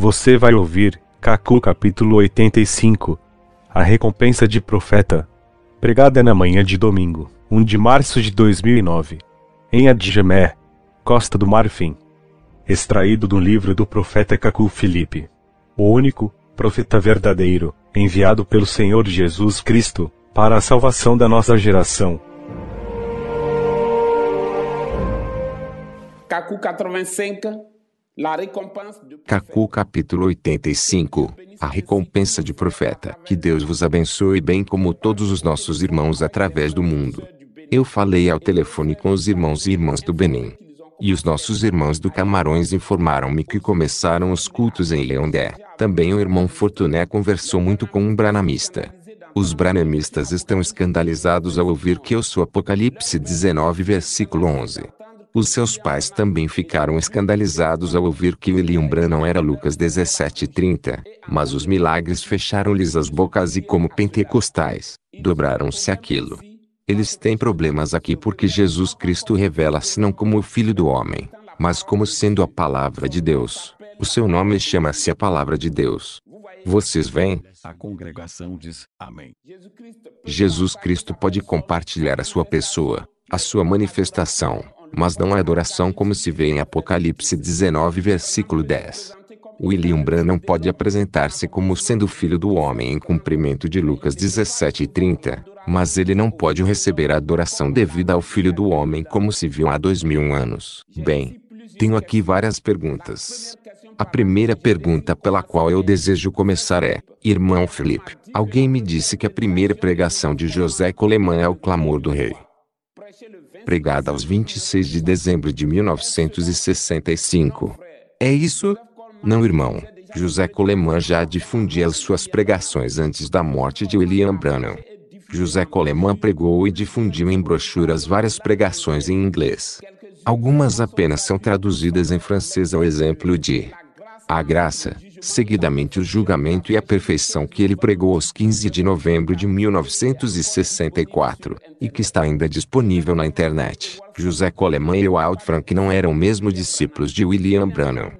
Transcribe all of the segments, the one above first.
Você vai ouvir, Cacu capítulo 85. A recompensa de profeta. Pregada na manhã de domingo, 1 de março de 2009. Em Adjemé, Costa do Marfim. Extraído do livro do profeta Cacu Felipe. O único, profeta verdadeiro, enviado pelo Senhor Jesus Cristo, para a salvação da nossa geração. Cacu 85 Cacu capítulo 85 A recompensa de profeta. Que Deus vos abençoe bem como todos os nossos irmãos através do mundo. Eu falei ao telefone com os irmãos e irmãs do Benin. E os nossos irmãos do Camarões informaram-me que começaram os cultos em Leondé. Também o irmão Fortuné conversou muito com um branamista. Os branamistas estão escandalizados ao ouvir que eu sou Apocalipse 19 versículo 11. Os seus pais também ficaram escandalizados ao ouvir que William Branham era Lucas 17:30, mas os milagres fecharam-lhes as bocas e como pentecostais, dobraram-se aquilo. Eles têm problemas aqui porque Jesus Cristo revela-se não como o filho do homem, mas como sendo a palavra de Deus. O seu nome chama-se a palavra de Deus. Vocês vêm? A congregação diz amém. Jesus Cristo pode compartilhar a sua pessoa, a sua manifestação, mas não a adoração como se vê em Apocalipse 19, versículo 10. William Branham pode apresentar-se como sendo filho do homem em cumprimento de Lucas 17:30, mas ele não pode receber a adoração devida ao filho do homem como se viu há dois mil anos. Bem, tenho aqui várias perguntas. A primeira pergunta pela qual eu desejo começar é: Irmão Felipe, alguém me disse que a primeira pregação de José Coleman é o clamor do rei pregada aos 26 de dezembro de 1965. É isso? Não, irmão. José Coleman já difundia as suas pregações antes da morte de William Branham. José Coleman pregou e difundiu em brochuras várias pregações em inglês. Algumas apenas são traduzidas em francês ao exemplo de A Graça, seguidamente o julgamento e a perfeição que ele pregou aos 15 de novembro de 1964, e que está ainda disponível na internet. José Coleman e Walt Frank não eram mesmo discípulos de William Branham.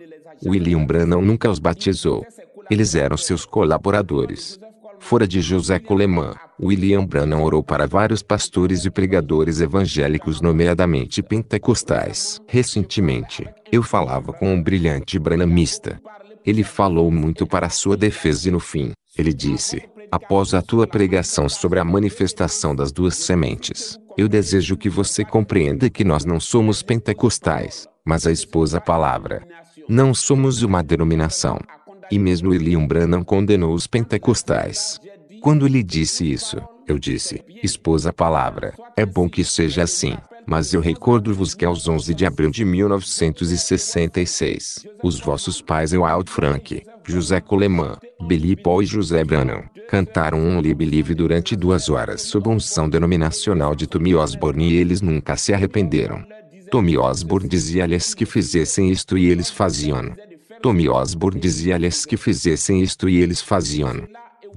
William Branham nunca os batizou. Eles eram seus colaboradores. Fora de José Coleman, William Branham orou para vários pastores e pregadores evangélicos, nomeadamente pentecostais. Recentemente, eu falava com um brilhante branamista. Ele falou muito para sua defesa e no fim, ele disse: Após a tua pregação sobre a manifestação das duas sementes, eu desejo que você compreenda que nós não somos pentecostais, mas a esposa palavra. Não somos uma denominação. E mesmo William Branham condenou os pentecostais. Quando ele disse isso, eu disse: Esposa palavra, é bom que seja assim. Mas eu recordo-vos que aos 11 de abril de 1966, os vossos pais Ewald Frank, José Coleman, Billy Paul e José Branham, cantaram um Lib Live durante duas horas sob unção denominacional de Tommy Osborne e eles nunca se arrependeram. Tommy Osborne dizia-lhes que fizessem isto e eles faziam. Tommy Osborne dizia-lhes que fizessem isto e eles faziam.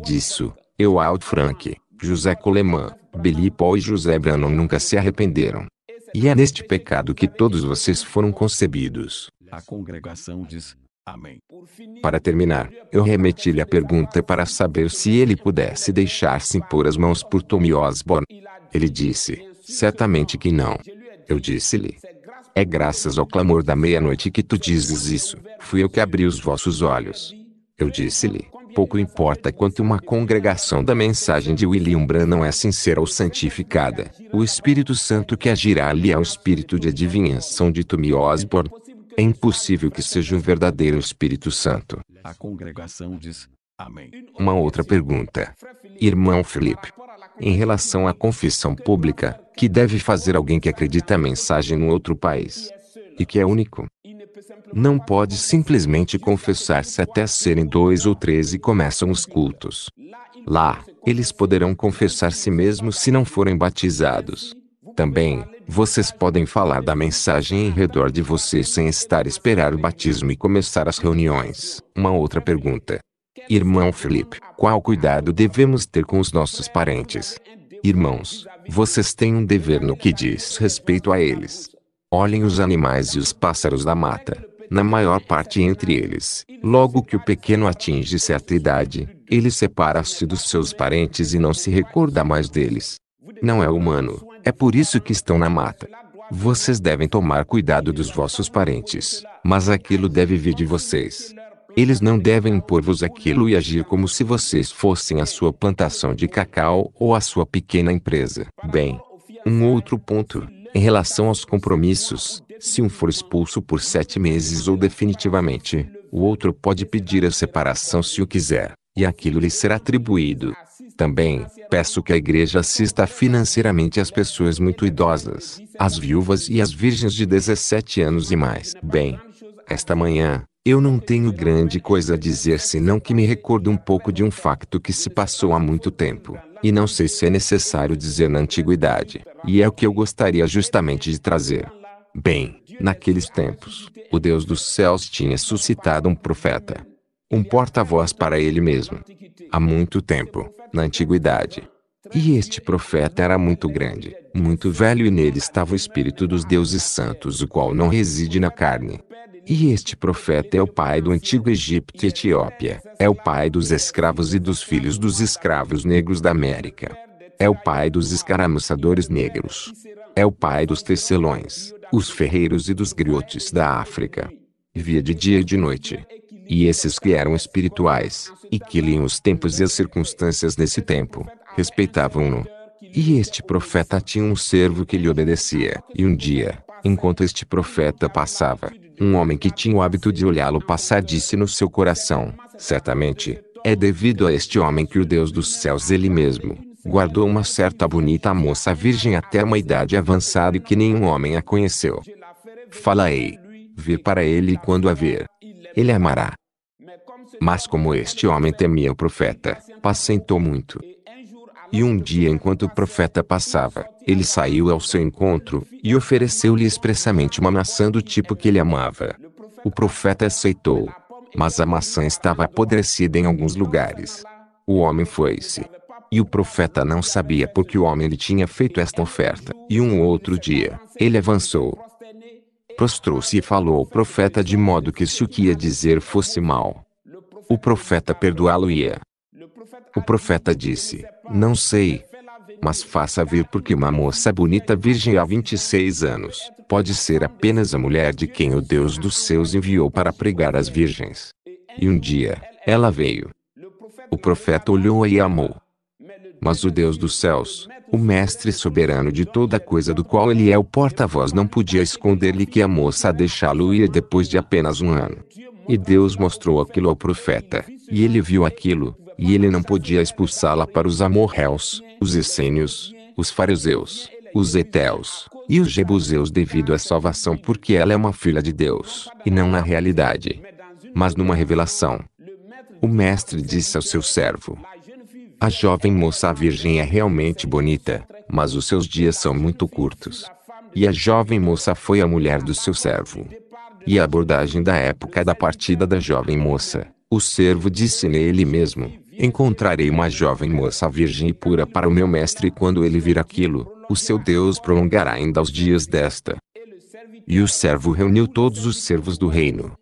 Disso, Ewald Frank, José Coleman, Billy Paul e José Branham nunca se arrependeram. E é neste pecado que todos vocês foram concebidos. A congregação diz: Amém. Para terminar, eu remeti-lhe a pergunta para saber se ele pudesse deixar-se impor as mãos por Tommy Osborne. Ele disse: Certamente que não. Eu disse-lhe: É graças ao clamor da meia-noite que tu dizes isso. Fui eu que abri os vossos olhos. Eu disse-lhe: pouco importa quanto uma congregação da mensagem de William Branham é sincera ou santificada, o Espírito Santo que agirá ali é o espírito de adivinhação de Tommy Osborne. É impossível que seja um verdadeiro Espírito Santo. A congregação diz: Amém. Uma outra pergunta. Irmão Felipe, em relação à confissão pública, que deve fazer alguém que acredita a mensagem no outro país e que é único, não pode simplesmente confessar-se até serem dois ou três e começam os cultos. Lá, eles poderão confessar-se mesmo se não forem batizados. Também, vocês podem falar da mensagem em redor de vocês sem estar esperar o batismo e começar as reuniões. Uma outra pergunta. Irmão Felipe, qual cuidado devemos ter com os nossos parentes? Irmãos, vocês têm um dever no que diz respeito a eles. Olhem os animais e os pássaros da mata, na maior parte entre eles. Logo que o pequeno atinge certa idade, ele separa-se dos seus parentes e não se recorda mais deles. Não é humano, é por isso que estão na mata. Vocês devem tomar cuidado dos vossos parentes, mas aquilo deve vir de vocês. Eles não devem impor-vos aquilo e agir como se vocês fossem a sua plantação de cacau ou a sua pequena empresa. Bem, um outro ponto. Em relação aos compromissos, se um for expulso por sete meses ou definitivamente, o outro pode pedir a separação se o quiser, e aquilo lhe será atribuído. Também, peço que a igreja assista financeiramente as pessoas muito idosas, as viúvas e as virgens de 17 anos e mais. Bem, esta manhã, eu não tenho grande coisa a dizer senão que me recordo um pouco de um facto que se passou há muito tempo, e não sei se é necessário dizer na antiguidade, e é o que eu gostaria justamente de trazer. Bem, naqueles tempos, o Deus dos céus tinha suscitado um profeta, um porta-voz para ele mesmo, há muito tempo, na antiguidade. E este profeta era muito grande, muito velho, e nele estava o Espírito dos deuses santos, o qual não reside na carne. E este profeta é o pai do antigo Egito e Etiópia. É o pai dos escravos e dos filhos dos escravos negros da América. É o pai dos escaramuçadores negros. É o pai dos tecelões, os ferreiros e dos griotes da África. Via de dia e de noite. E esses que eram espirituais, e que liam os tempos e as circunstâncias desse tempo, respeitavam-no. E este profeta tinha um servo que lhe obedecia, e um dia, enquanto este profeta passava, um homem que tinha o hábito de olhá-lo passar disse no seu coração: Certamente, é devido a este homem que o Deus dos céus, ele mesmo, guardou uma certa bonita moça virgem até uma idade avançada e que nenhum homem a conheceu. fala Fala-ei, Vir para ele e quando a ver, ele amará. Mas como este homem temia o profeta, pacientou muito. E um dia, enquanto o profeta passava, ele saiu ao seu encontro e ofereceu-lhe expressamente uma maçã do tipo que ele amava. O profeta aceitou, mas a maçã estava apodrecida em alguns lugares. O homem foi-se. E o profeta não sabia por que o homem lhe tinha feito esta oferta. E um outro dia, ele avançou, prostrou-se e falou ao profeta de modo que se o que ia dizer fosse mal, o profeta perdoá-lo-ia. O profeta disse: não sei. Mas faça ver porque uma moça bonita virgem há 26 anos pode ser apenas a mulher de quem o Deus dos seus enviou para pregar às virgens. E um dia, ela veio. O profeta olhou a e amou. Mas o Deus dos céus, o Mestre soberano de toda coisa do qual ele é o porta-voz, não podia esconder-lhe que a moça deixá-lo ir depois de apenas um ano. E Deus mostrou aquilo ao profeta, e ele viu aquilo, e ele não podia expulsá-la para os amorreus, os essênios, os fariseus, os eteus e os jebuseus devido à salvação porque ela é uma filha de Deus, e não na realidade, mas numa revelação. O mestre disse ao seu servo: A jovem moça virgem é realmente bonita, mas os seus dias são muito curtos. E a jovem moça foi a mulher do seu servo. E a abordagem da época da partida da jovem moça, o servo disse nele mesmo: Encontrarei uma jovem moça virgem e pura para o meu mestre quando ele vir aquilo. O seu Deus prolongará ainda os dias desta. E o servo reuniu todos os servos do reino.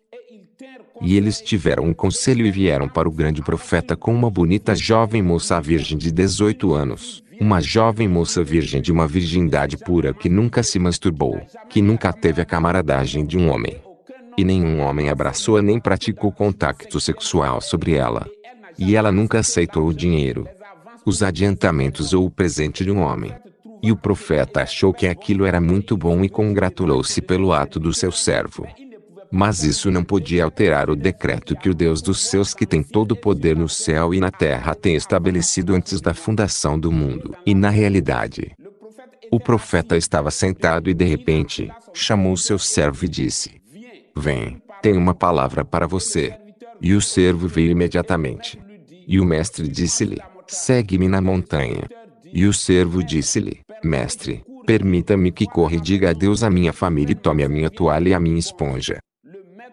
E eles tiveram um conselho e vieram para o grande profeta com uma bonita jovem moça virgem de 18 anos. Uma jovem moça virgem de uma virgindade pura que nunca se masturbou, que nunca teve a camaradagem de um homem. E nenhum homem abraçou nem praticou contacto sexual sobre ela e ela nunca aceitou o dinheiro, os adiantamentos ou o presente de um homem. E o profeta achou que aquilo era muito bom e congratulou-se pelo ato do seu servo. Mas isso não podia alterar o decreto que o Deus dos seus, que tem todo o poder no céu e na terra, tem estabelecido antes da fundação do mundo. E na realidade, o profeta estava sentado e de repente, chamou seu servo e disse: Vem, tenho uma palavra para você. E o servo veio imediatamente. E o mestre disse-lhe: Segue-me na montanha. E o servo disse-lhe: Mestre, permita-me que corra e diga adeus à minha família e tome a minha toalha e a minha esponja.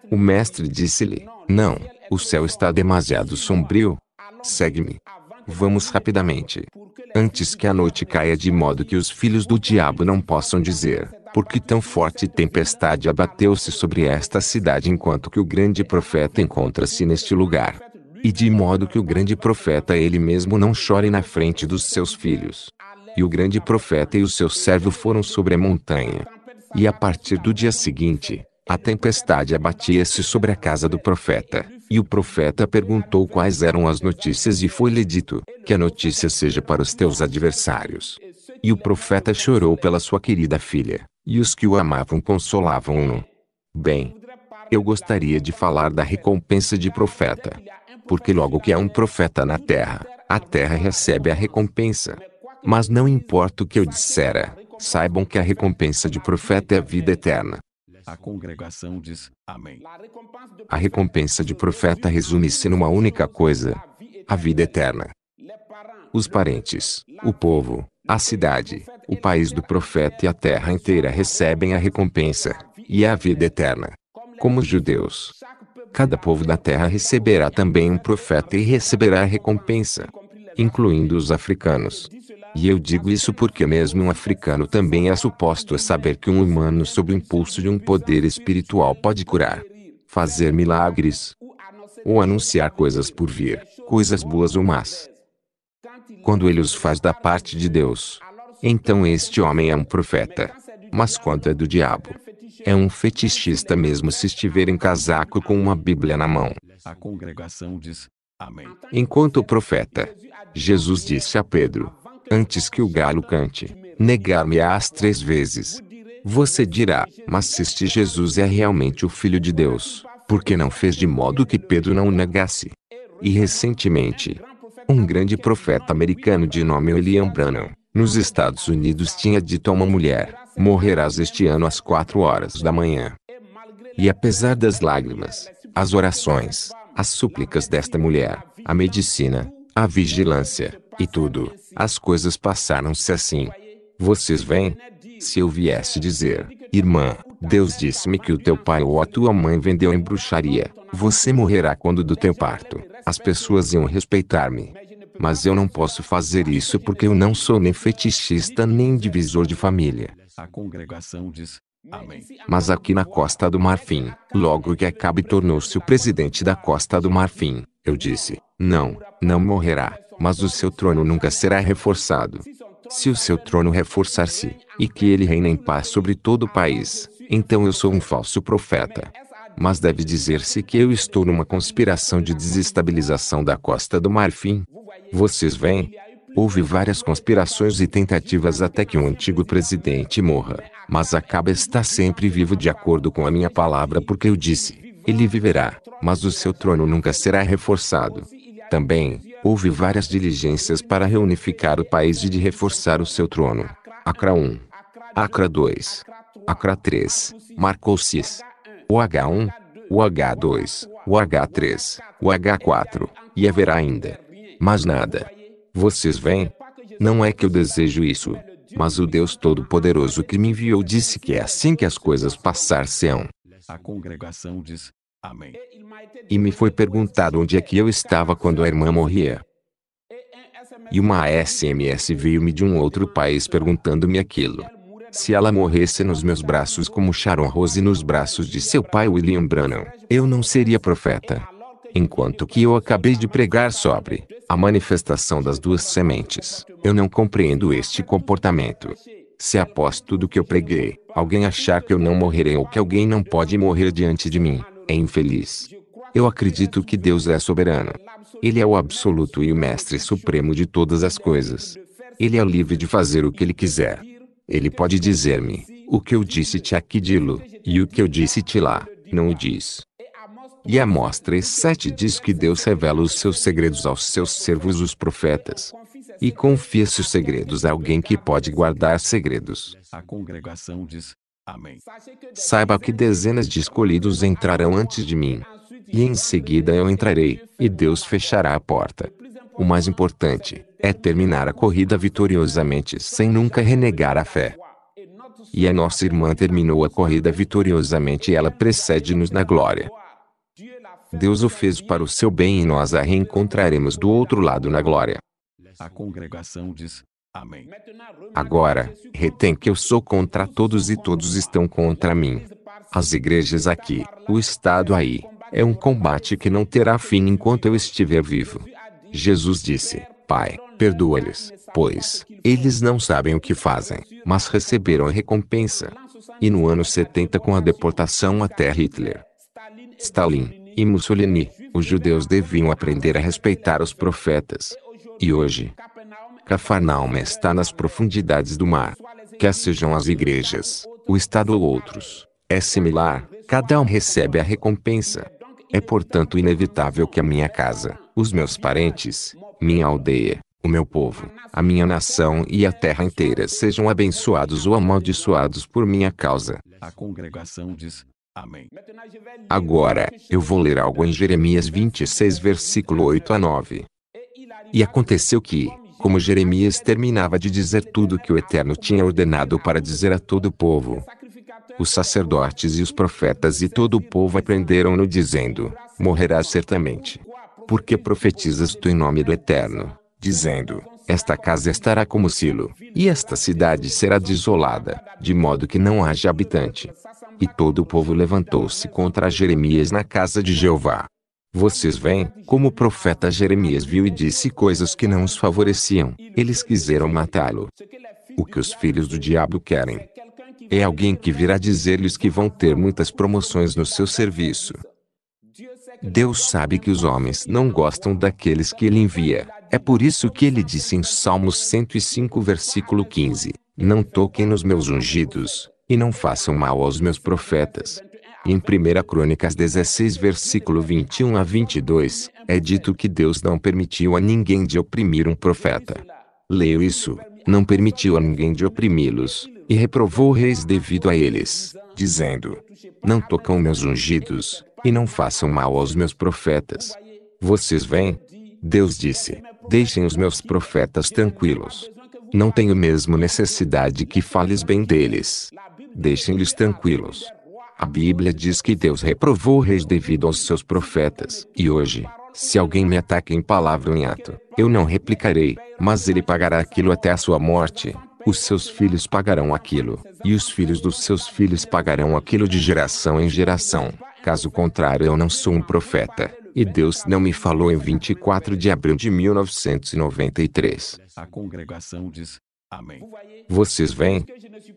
O mestre disse-lhe: Não, o céu está demasiado sombrio. Segue-me. Vamos rapidamente. Antes que a noite caia de modo que os filhos do diabo não possam dizer, porque tão forte tempestade abateu-se sobre esta cidade enquanto que o grande profeta encontra-se neste lugar e de modo que o grande profeta ele mesmo não chore na frente dos seus filhos. E o grande profeta e o seu servo foram sobre a montanha. E a partir do dia seguinte, a tempestade abatia-se sobre a casa do profeta. E o profeta perguntou quais eram as notícias, e foi-lhe dito: Que a notícia seja para os teus adversários. E o profeta chorou pela sua querida filha, e os que o amavam consolavam-no. Bem, eu gostaria de falar da recompensa de profeta, porque logo que há um profeta na terra, a terra recebe a recompensa. Mas não importa o que eu dissera, saibam que a recompensa de profeta é a vida eterna. A congregação diz: Amém. A recompensa de profeta resume-se numa única coisa: a vida eterna. Os parentes, o povo, a cidade, o país do profeta e a terra inteira recebem a recompensa, e é a vida eterna. Como os judeus, Cada povo da terra receberá também um profeta e receberá recompensa, incluindo os africanos. E eu digo isso porque mesmo um africano também é suposto a saber que um humano sob o impulso de um poder espiritual pode curar, fazer milagres, ou anunciar coisas por vir, coisas boas ou más. Quando ele os faz da parte de Deus, então este homem é um profeta. Mas quando é do diabo, é um fetichista mesmo se estiver em casaco com uma Bíblia na mão. A congregação diz: Amém. Enquanto o profeta Jesus disse a Pedro: Antes que o galo cante, negar-me-ás três vezes. Você dirá: Mas se este Jesus é realmente o Filho de Deus, por que não fez de modo que Pedro não o negasse? E recentemente, um grande profeta americano de nome William Branham nos Estados Unidos tinha dito a uma mulher: morrerás este ano às quatro horas da manhã. E apesar das lágrimas, as orações, as súplicas desta mulher, a medicina, a vigilância, e tudo, as coisas passaram-se assim. Vocês veem? Se eu viesse dizer, irmã, Deus disse-me que o teu pai ou a tua mãe vendeu em bruxaria, você morrerá quando do teu parto, as pessoas iam respeitar-me, mas eu não posso fazer isso porque eu não sou nem fetichista nem divisor de família. A congregação diz: Amém. Mas aqui na Costa do Marfim, logo que Acabe tornou-se o presidente da Costa do Marfim, eu disse: Não, não morrerá, mas o seu trono nunca será reforçado. Se o seu trono reforçar-se, e que ele reine em paz sobre todo o país, então eu sou um falso profeta mas deve dizer-se que eu estou numa conspiração de desestabilização da costa do Marfim. Vocês veem? Houve várias conspirações e tentativas até que um antigo presidente morra, mas acaba está sempre vivo de acordo com a minha palavra porque eu disse, ele viverá, mas o seu trono nunca será reforçado. Também, houve várias diligências para reunificar o país e de reforçar o seu trono. Acra 1, Acra 2, Acra 3, Marcou-se o H1, o H2, o H3, o H4, e haverá ainda. Mas nada. Vocês veem? Não é que eu desejo isso, mas o Deus Todo-Poderoso que me enviou disse que é assim que as coisas passar-se-ão. A congregação diz: Amém. E me foi perguntado onde é que eu estava quando a irmã morria. E uma SMS veio-me de um outro país perguntando-me aquilo. Se ela morresse nos meus braços como Sharon Rose nos braços de seu pai William Branham, eu não seria profeta. Enquanto que eu acabei de pregar sobre a manifestação das duas sementes, eu não compreendo este comportamento. Se após tudo que eu preguei, alguém achar que eu não morrerei ou que alguém não pode morrer diante de mim, é infeliz. Eu acredito que Deus é soberano. Ele é o absoluto e o mestre supremo de todas as coisas. Ele é livre de fazer o que ele quiser. Ele pode dizer-me: O que eu disse-te aqui dilo, e o que eu disse-te lá, não o diz. E Amós 3,7 diz que Deus revela os seus segredos aos seus servos, os profetas. E confia os segredos a alguém que pode guardar segredos. A congregação diz: Amém. Saiba que dezenas de escolhidos entrarão antes de mim. E em seguida eu entrarei, e Deus fechará a porta. O mais importante é terminar a corrida vitoriosamente sem nunca renegar a fé. E a nossa irmã terminou a corrida vitoriosamente e ela precede-nos na glória. Deus o fez para o seu bem e nós a reencontraremos do outro lado na glória. A congregação diz: Amém. Agora, retém que eu sou contra todos e todos estão contra mim. As igrejas aqui, o Estado aí, é um combate que não terá fim enquanto eu estiver vivo. Jesus disse: Pai, perdoa-lhes, pois eles não sabem o que fazem, mas receberam a recompensa. E no ano 70, com a deportação até Hitler, Stalin e Mussolini, os judeus deviam aprender a respeitar os profetas. E hoje, Cafarnaum está nas profundidades do mar. Quer sejam as igrejas, o Estado ou outros, é similar, cada um recebe a recompensa. É portanto inevitável que a minha casa, os meus parentes, minha aldeia, o meu povo, a minha nação e a terra inteira sejam abençoados ou amaldiçoados por minha causa. A congregação diz: Amém. Agora, eu vou ler algo em Jeremias 26, versículo 8 a 9. E aconteceu que, como Jeremias terminava de dizer tudo que o Eterno tinha ordenado para dizer a todo o povo, os sacerdotes e os profetas e todo o povo aprenderam-no dizendo: Morrerás certamente porque profetizas tu em nome do Eterno, dizendo: Esta casa estará como silo, e esta cidade será desolada, de modo que não haja habitante. E todo o povo levantou-se contra Jeremias na casa de Jeová. Vocês veem, como o profeta Jeremias viu e disse coisas que não os favoreciam, eles quiseram matá-lo. O que os filhos do diabo querem é alguém que virá dizer-lhes que vão ter muitas promoções no seu serviço, Deus sabe que os homens não gostam daqueles que ele envia. É por isso que ele disse em Salmos 105, versículo 15: Não toquem nos meus ungidos, e não façam mal aos meus profetas. Em 1 Crônicas 16, versículo 21 a 22, é dito que Deus não permitiu a ninguém de oprimir um profeta. Leio isso, não permitiu a ninguém de oprimi-los, e reprovou reis devido a eles, dizendo: Não tocam meus ungidos, e não façam mal aos meus profetas. Vocês vêm? Deus disse: Deixem os meus profetas tranquilos. Não tenho mesmo necessidade que fales bem deles. Deixem-lhes tranquilos. A Bíblia diz que Deus reprovou reis devido aos seus profetas, e hoje, se alguém me ataca em palavra ou em ato, eu não replicarei, mas ele pagará aquilo até a sua morte. Os seus filhos pagarão aquilo, e os filhos dos seus filhos pagarão aquilo de geração em geração. Caso contrário, eu não sou um profeta. E Deus não me falou em 24 de abril de 1993. A congregação diz: Amém. Vocês vêm?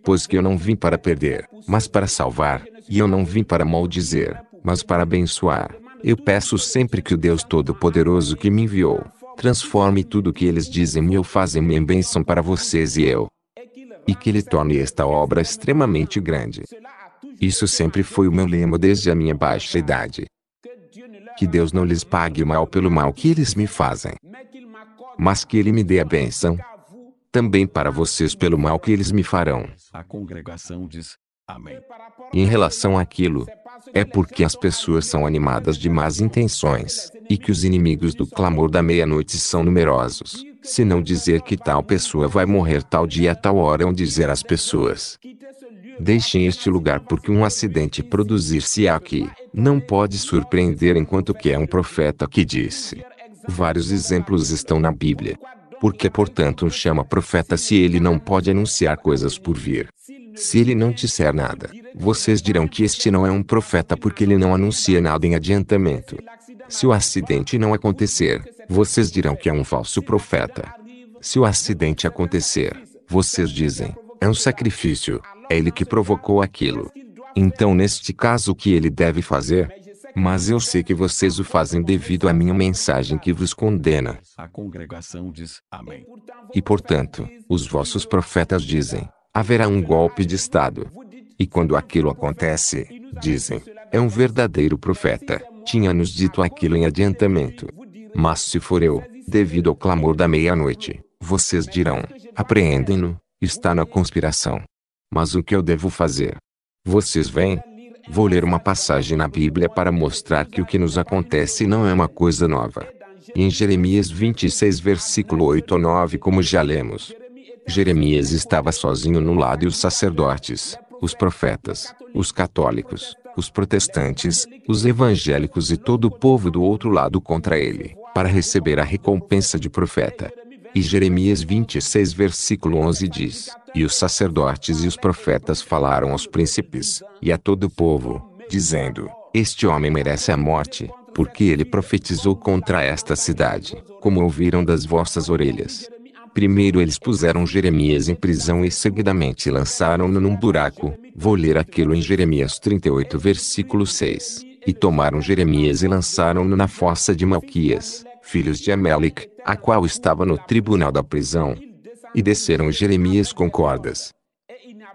Pois que eu não vim para perder, mas para salvar. E eu não vim para maldizer, mas para abençoar. Eu peço sempre que o Deus Todo-Poderoso que me enviou, transforme tudo o que eles dizem-me ou fazem-me em bênção para vocês e eu. E que ele torne esta obra extremamente grande. Isso sempre foi o meu lema desde a minha baixa idade. Que Deus não lhes pague o mal pelo mal que eles me fazem, mas que Ele me dê a bênção também para vocês pelo mal que eles me farão. A congregação diz: Amém. Em relação àquilo, é porque as pessoas são animadas de más intenções, e que os inimigos do clamor da meia-noite são numerosos. Se não dizer que tal pessoa vai morrer tal dia, tal hora, é ou dizer às pessoas Deixem este lugar porque um acidente produzir se aqui. Não pode surpreender enquanto que é um profeta que disse. Vários exemplos estão na Bíblia. Porque, portanto, um chama profeta se ele não pode anunciar coisas por vir? Se ele não disser nada, vocês dirão que este não é um profeta porque ele não anuncia nada em adiantamento. Se o acidente não acontecer, vocês dirão que é um falso profeta. Se o acidente acontecer, vocês dizem, é um sacrifício, é ele que provocou aquilo. Então, neste caso, o que ele deve fazer? Mas eu sei que vocês o fazem devido à minha mensagem que vos condena. A congregação diz Amém. E portanto, os vossos profetas dizem: haverá um golpe de Estado. E quando aquilo acontece, dizem: é um verdadeiro profeta, tinha nos dito aquilo em adiantamento. Mas se for eu, devido ao clamor da meia-noite, vocês dirão: apreendem-no, está na conspiração. Mas o que eu devo fazer? Vocês vêm? Vou ler uma passagem na Bíblia para mostrar que o que nos acontece não é uma coisa nova. E em Jeremias 26, versículo 8 ou 9, como já lemos, Jeremias estava sozinho no lado e os sacerdotes, os profetas, os católicos, os protestantes, os evangélicos e todo o povo do outro lado contra ele, para receber a recompensa de profeta. E Jeremias 26, versículo 11 diz: E os sacerdotes e os profetas falaram aos príncipes e a todo o povo, dizendo: Este homem merece a morte, porque ele profetizou contra esta cidade, como ouviram das vossas orelhas. Primeiro eles puseram Jeremias em prisão e seguidamente lançaram-no num buraco. Vou ler aquilo em Jeremias 38, versículo 6. E tomaram Jeremias e lançaram-no na fossa de Malquias, filhos de Amelic, a qual estava no tribunal da prisão. E desceram Jeremias com cordas.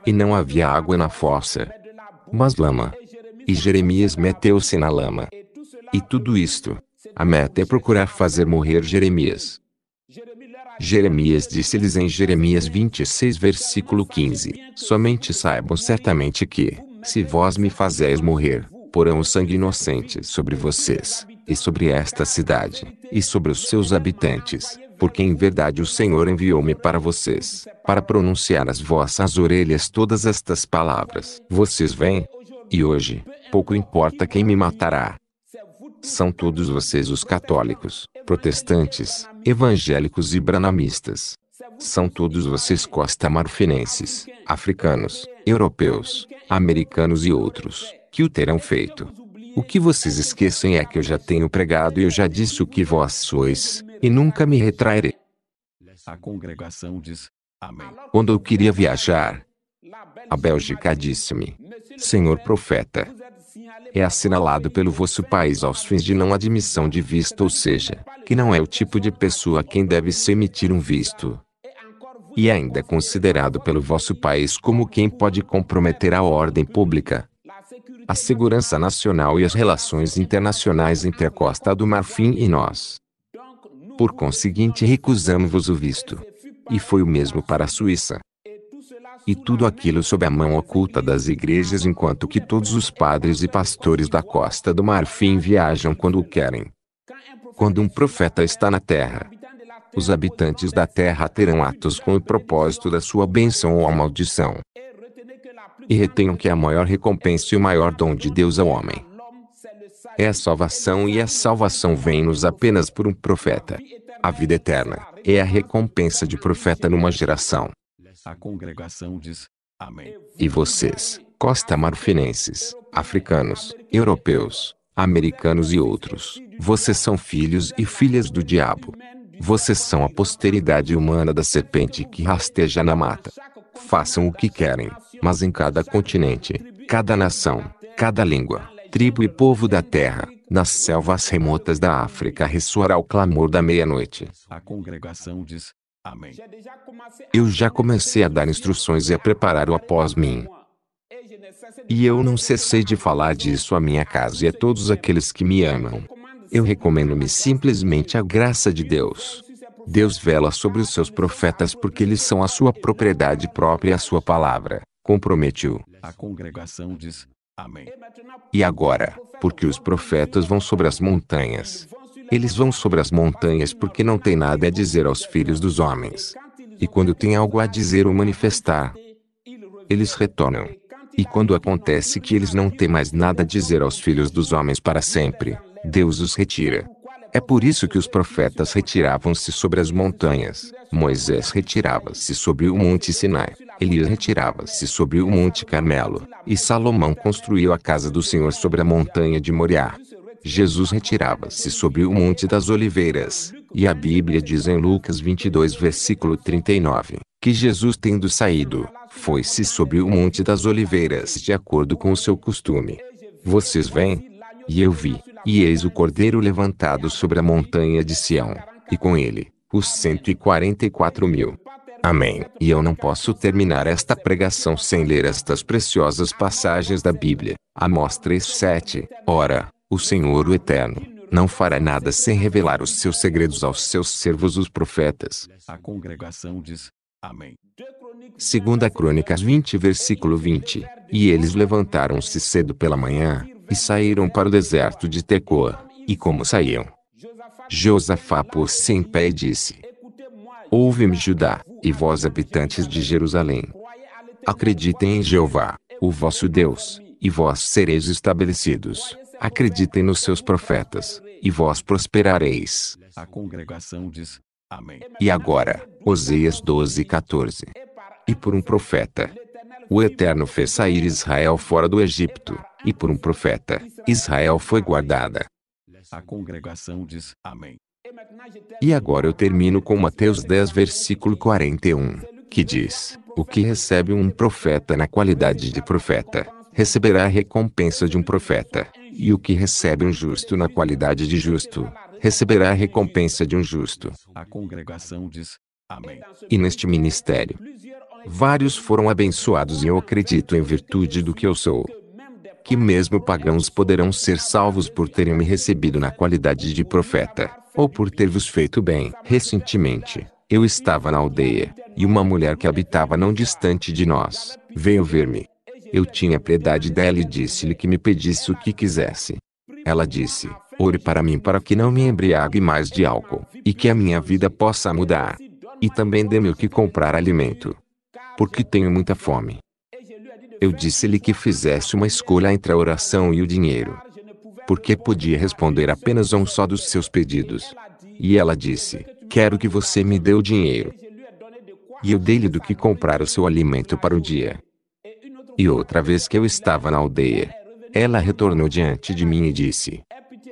E não havia água na fossa, mas lama. E Jeremias meteu-se na lama. E tudo isto, a meta é procurar fazer morrer Jeremias. Jeremias disse-lhes em Jeremias 26, versículo 15: Somente saibam certamente que, se vós me fazeis morrer, porão o sangue inocente sobre vocês e sobre esta cidade, e sobre os seus habitantes, porque em verdade o Senhor enviou-me para vocês, para pronunciar às vossas orelhas todas estas palavras. Vocês vêm? E hoje, pouco importa quem me matará. São todos vocês os católicos, protestantes, evangélicos e branamistas. São todos vocês costa-marfinenses, africanos, europeus, americanos e outros, que o terão feito. O que vocês esquecem é que eu já tenho pregado e eu já disse o que vós sois, e nunca me retrairei. A congregação diz: Amém. Quando eu queria viajar, a Bélgica disse-me: Senhor profeta, é assinalado pelo vosso país aos fins de não admissão de visto, ou seja, que não é o tipo de pessoa a quem deve se emitir um visto. E ainda é considerado pelo vosso país como quem pode comprometer a ordem pública a segurança nacional e as relações internacionais entre a Costa do Marfim e nós. Por conseguinte, recusamos-vos o visto. E foi o mesmo para a Suíça. E tudo aquilo sob a mão oculta das igrejas, enquanto que todos os padres e pastores da Costa do Marfim viajam quando o querem. Quando um profeta está na terra, os habitantes da terra terão atos com o propósito da sua bênção ou maldição. E retenham que a maior recompensa e o maior dom de Deus ao homem é a salvação, e a salvação vem-nos apenas por um profeta. A vida eterna é a recompensa de profeta numa geração. A congregação diz: Amém. E vocês, costa marfinenses, africanos, europeus, americanos e outros, vocês são filhos e filhas do diabo. Vocês são a posteridade humana da serpente que rasteja na mata. Façam o que querem, mas em cada continente, cada nação, cada língua, tribo e povo da terra, nas selvas remotas da África ressoará o clamor da meia-noite. A congregação diz: Amém. Eu já comecei a dar instruções e a preparar o após mim. E eu não cessei de falar disso à minha casa e a todos aqueles que me amam. Eu recomendo-me simplesmente à graça de Deus. Deus vela sobre os seus profetas porque eles são a sua propriedade própria e a sua palavra comprometeu. A congregação diz: Amém. E agora, porque os profetas vão sobre as montanhas. Eles vão sobre as montanhas porque não tem nada a dizer aos filhos dos homens. E quando tem algo a dizer ou manifestar, eles retornam. E quando acontece que eles não têm mais nada a dizer aos filhos dos homens para sempre, Deus os retira. É por isso que os profetas retiravam-se sobre as montanhas. Moisés retirava-se sobre o Monte Sinai. Elias retirava-se sobre o Monte Carmelo. E Salomão construiu a casa do Senhor sobre a montanha de Moriá. Jesus retirava-se sobre o Monte das Oliveiras. E a Bíblia diz em Lucas 22, versículo 39, que Jesus, tendo saído, foi-se sobre o Monte das Oliveiras de acordo com o seu costume. Vocês vêm? E eu vi. E eis o cordeiro levantado sobre a montanha de Sião, e com ele, os 144 mil. Amém. E eu não posso terminar esta pregação sem ler estas preciosas passagens da Bíblia. Amós 3:7. Ora, o Senhor o Eterno não fará nada sem revelar os seus segredos aos seus servos os profetas. A congregação diz: Amém. Segunda Crônicas 20, versículo 20. E eles levantaram-se cedo pela manhã, e saíram para o deserto de Tecoa. E como saíam? Josafá pôs-se em pé e disse: Ouve-me, Judá, e vós, habitantes de Jerusalém. Acreditem em Jeová, o vosso Deus, e vós sereis estabelecidos. Acreditem nos seus profetas, e vós prosperareis. A congregação diz: Amém. E agora, Oséias 12, 14. E por um profeta, o Eterno fez sair Israel fora do Egito, e por um profeta, Israel foi guardada. A congregação diz Amém. E agora eu termino com Mateus 10, versículo 41, que diz: O que recebe um profeta na qualidade de profeta, receberá a recompensa de um profeta, e o que recebe um justo na qualidade de justo, receberá a recompensa de um justo. A congregação diz Amém. E neste ministério, Vários foram abençoados e eu acredito em virtude do que eu sou. Que mesmo pagãos poderão ser salvos por terem me recebido na qualidade de profeta, ou por ter-vos feito bem. Recentemente, eu estava na aldeia, e uma mulher que habitava não distante de nós veio ver-me. Eu tinha piedade dela e disse-lhe que me pedisse o que quisesse. Ela disse: Ore para mim para que não me embriague mais de álcool, e que a minha vida possa mudar. E também dê-me o que comprar alimento porque tenho muita fome. Eu disse-lhe que fizesse uma escolha entre a oração e o dinheiro, porque podia responder apenas a um só dos seus pedidos. E ela disse: Quero que você me dê o dinheiro. E eu dei-lhe do que comprar o seu alimento para o dia. E outra vez que eu estava na aldeia, ela retornou diante de mim e disse: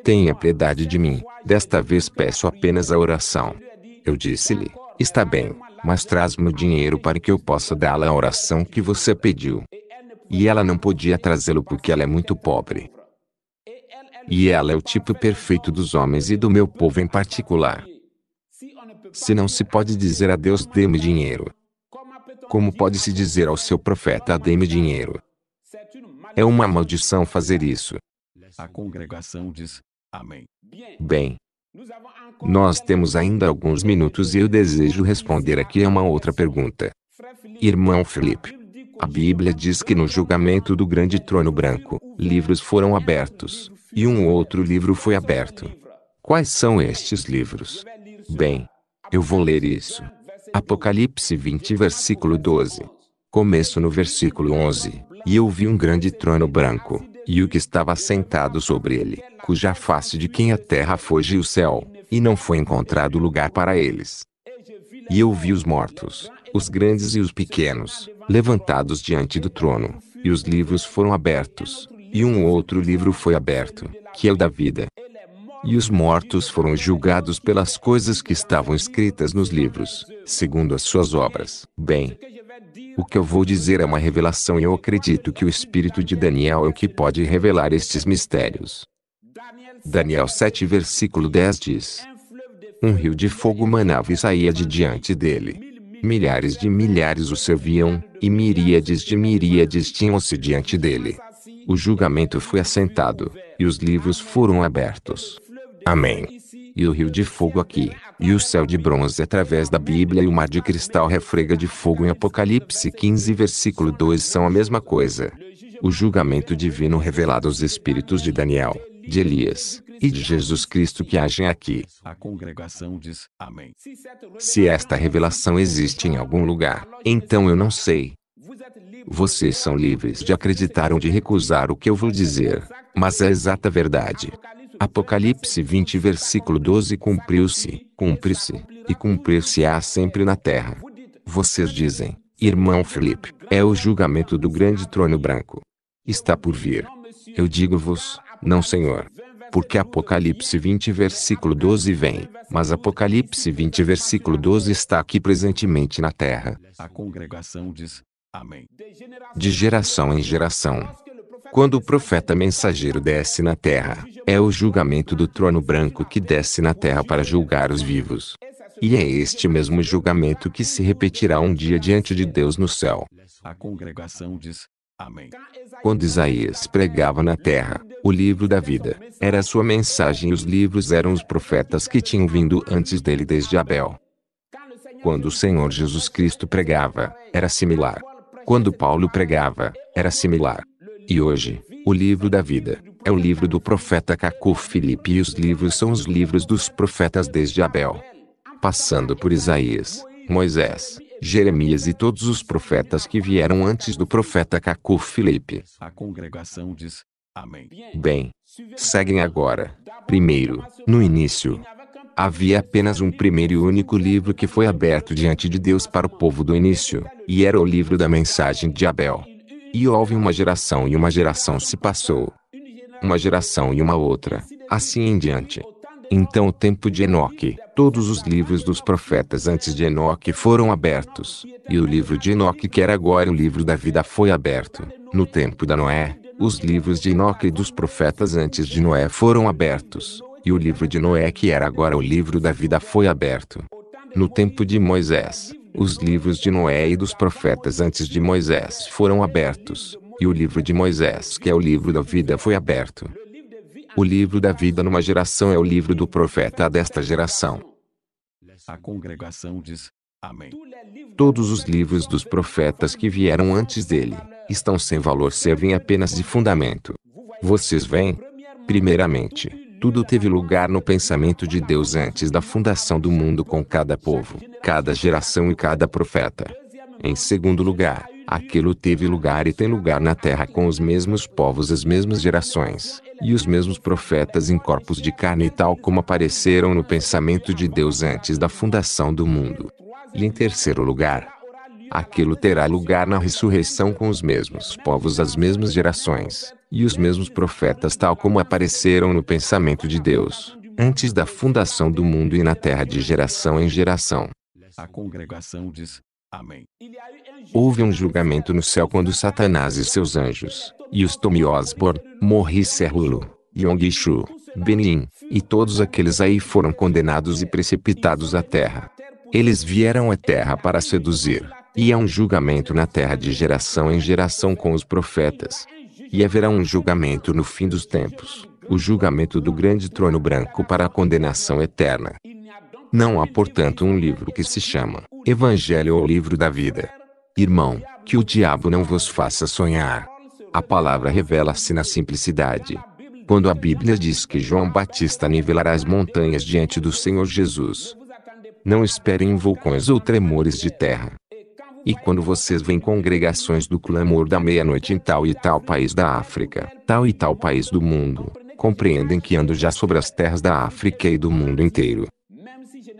Tenha piedade de mim, desta vez peço apenas a oração. Eu disse-lhe: Está bem, mas traz-me o dinheiro para que eu possa dá-la a oração que você pediu. E ela não podia trazê-lo porque ela é muito pobre. E ela é o tipo perfeito dos homens e do meu povo em particular. Se não se pode dizer a Deus, dê-me dinheiro. Como pode-se dizer ao seu profeta, dê-me dinheiro? É uma maldição fazer isso. A congregação diz: Amém. Bem, nós temos ainda alguns minutos e eu desejo responder aqui a uma outra pergunta. Irmão Felipe, a Bíblia diz que no julgamento do grande trono branco, livros foram abertos, e um outro livro foi aberto. Quais são estes livros? Bem, eu vou ler isso. Apocalipse 20, versículo 12. Começo no versículo 11. E eu vi um grande trono branco, e o que estava sentado sobre ele, cuja face de quem a terra foge e o céu, e não foi encontrado lugar para eles. E eu vi os mortos, os grandes e os pequenos, levantados diante do trono, e os livros foram abertos, e um outro livro foi aberto, que é o da vida. E os mortos foram julgados pelas coisas que estavam escritas nos livros, segundo as suas obras. Bem, o que eu vou dizer é uma revelação e eu acredito que o espírito de Daniel é o que pode revelar estes mistérios. Daniel 7, versículo 10 diz: Um rio de fogo manava e saía de diante dele. Milhares de milhares o serviam, e miríades de miríades tinham-se diante dele. O julgamento foi assentado, e os livros foram abertos. Amém e o rio de fogo aqui, e o céu de bronze através da Bíblia e o mar de cristal refrega de fogo em Apocalipse 15, versículo 2 são a mesma coisa. O julgamento divino revelado aos espíritos de Daniel, de Elias e de Jesus Cristo que agem aqui. A congregação diz amém. Se esta revelação existe em algum lugar, então eu não sei. Vocês são livres de acreditar ou de recusar o que eu vou dizer, mas é a exata verdade. Apocalipse 20, versículo 12: Cumpriu-se, cumpre-se, e cumprir-se-á sempre na terra. Vocês dizem, irmão Felipe, é o julgamento do grande trono branco. Está por vir. Eu digo-vos, não, Senhor. Porque Apocalipse 20, versículo 12 vem, mas Apocalipse 20, versículo 12 está aqui presentemente na terra. A congregação diz: Amém. De geração em geração. Quando o profeta mensageiro desce na terra, é o julgamento do trono branco que desce na terra para julgar os vivos. E é este mesmo julgamento que se repetirá um dia diante de Deus no céu. A congregação diz: Amém. Quando Isaías pregava na terra, o livro da vida era sua mensagem e os livros eram os profetas que tinham vindo antes dele desde Abel. Quando o Senhor Jesus Cristo pregava, era similar. Quando Paulo pregava, era similar. E hoje, o livro da vida é o livro do profeta Cacu Filipe e os livros são os livros dos profetas desde Abel, passando por Isaías, Moisés, Jeremias e todos os profetas que vieram antes do profeta Cacu Filipe. A congregação diz: Amém. Bem, seguem agora. Primeiro, no início, havia apenas um primeiro e único livro que foi aberto diante de Deus para o povo do início, e era o livro da mensagem de Abel. E houve uma geração e uma geração se passou, uma geração e uma outra, assim em diante. Então, o tempo de Enoque, todos os livros dos profetas antes de Enoque foram abertos, e o livro de Enoque, que era agora o livro da vida, foi aberto. No tempo da Noé, os livros de Enoque e dos profetas antes de Noé foram abertos, e o livro de Noé, que era agora o livro da vida, foi aberto. No tempo de Moisés, os livros de Noé e dos profetas antes de Moisés foram abertos, e o livro de Moisés, que é o livro da vida, foi aberto. O livro da vida numa geração é o livro do profeta desta geração. A congregação diz: Amém. Todos os livros dos profetas que vieram antes dele estão sem valor, servem apenas de fundamento. Vocês veem? Primeiramente, tudo teve lugar no pensamento de Deus antes da fundação do mundo com cada povo, cada geração e cada profeta. Em segundo lugar, Aquilo teve lugar e tem lugar na terra com os mesmos povos, as mesmas gerações, e os mesmos profetas em corpos de carne, tal como apareceram no pensamento de Deus antes da fundação do mundo. E em terceiro lugar, aquilo terá lugar na ressurreição com os mesmos povos, as mesmas gerações, e os mesmos profetas, tal como apareceram no pensamento de Deus antes da fundação do mundo e na terra de geração em geração. A congregação diz: Amém. Houve um julgamento no céu quando Satanás e seus anjos, e os Tommy Osborne, Morris Rulo, Yong Shu, Benin, e todos aqueles aí foram condenados e precipitados à terra. Eles vieram à terra para seduzir, e há um julgamento na terra de geração em geração com os profetas. E haverá um julgamento no fim dos tempos, o julgamento do grande trono branco para a condenação eterna. Não há, portanto, um livro que se chama Evangelho ou Livro da Vida. Irmão, que o diabo não vos faça sonhar. A palavra revela-se na simplicidade. Quando a Bíblia diz que João Batista nivelará as montanhas diante do Senhor Jesus, não esperem vulcões ou tremores de terra. E quando vocês veem congregações do clamor da meia-noite em tal e tal país da África, tal e tal país do mundo, compreendem que ando já sobre as terras da África e do mundo inteiro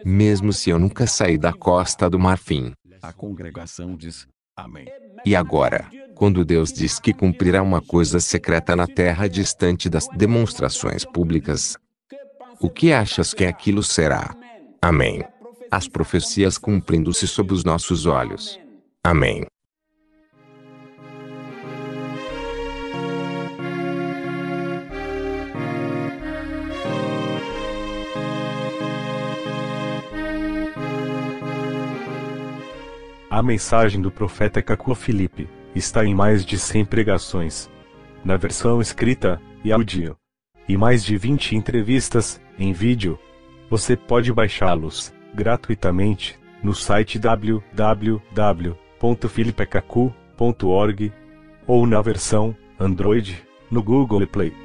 mesmo se eu nunca saí da costa do Marfim. A congregação diz: Amém. E agora, quando Deus diz que cumprirá uma coisa secreta na terra distante das demonstrações públicas, o que achas que aquilo será? Amém. As profecias cumprindo-se sob os nossos olhos. Amém. A mensagem do profeta Cacu Filipe está em mais de 100 pregações. Na versão escrita e áudio. E mais de 20 entrevistas em vídeo. Você pode baixá-los gratuitamente no site www.filipecacu.org ou na versão Android no Google Play.